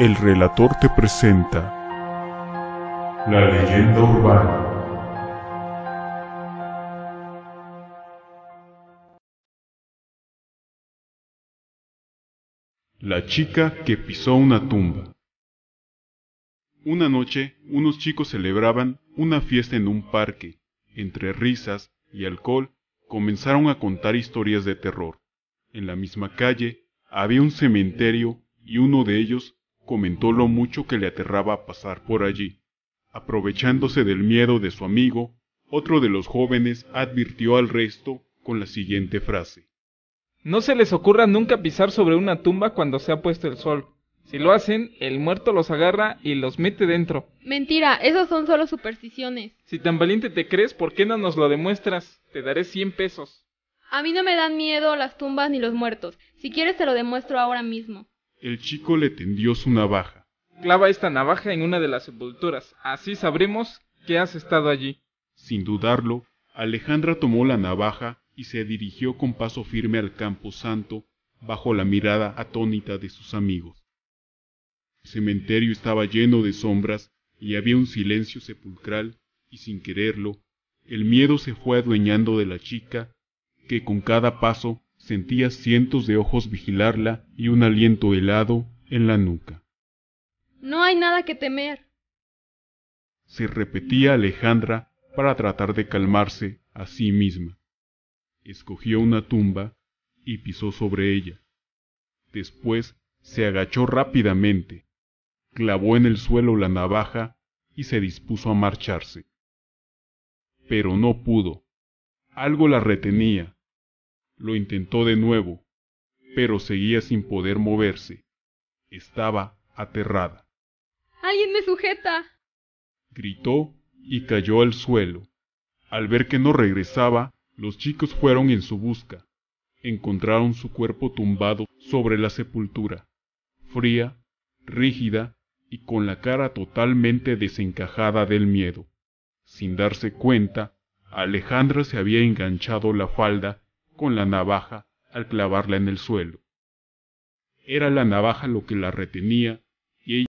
El relator te presenta La leyenda urbana. La chica que pisó una tumba. Una noche, unos chicos celebraban una fiesta en un parque. Entre risas y alcohol, comenzaron a contar historias de terror. En la misma calle había un cementerio y uno de ellos comentó lo mucho que le aterraba pasar por allí. Aprovechándose del miedo de su amigo, otro de los jóvenes advirtió al resto con la siguiente frase. No se les ocurra nunca pisar sobre una tumba cuando se ha puesto el sol. Si lo hacen, el muerto los agarra y los mete dentro. Mentira, esas son solo supersticiones. Si tan valiente te crees, ¿por qué no nos lo demuestras? Te daré cien pesos. A mí no me dan miedo las tumbas ni los muertos. Si quieres te lo demuestro ahora mismo. El chico le tendió su navaja. Clava esta navaja en una de las sepulturas, así sabremos que has estado allí. Sin dudarlo, Alejandra tomó la navaja y se dirigió con paso firme al campo santo bajo la mirada atónita de sus amigos. El cementerio estaba lleno de sombras y había un silencio sepulcral y sin quererlo, el miedo se fue adueñando de la chica, que con cada paso sentía cientos de ojos vigilarla y un aliento helado en la nuca. No hay nada que temer. Se repetía Alejandra para tratar de calmarse a sí misma. Escogió una tumba y pisó sobre ella. Después se agachó rápidamente, clavó en el suelo la navaja y se dispuso a marcharse. Pero no pudo. Algo la retenía, lo intentó de nuevo, pero seguía sin poder moverse. Estaba aterrada. ¡Alguien me sujeta! Gritó y cayó al suelo. Al ver que no regresaba, los chicos fueron en su busca. Encontraron su cuerpo tumbado sobre la sepultura, fría, rígida y con la cara totalmente desencajada del miedo. Sin darse cuenta, Alejandra se había enganchado la falda con la navaja al clavarla en el suelo. Era la navaja lo que la retenía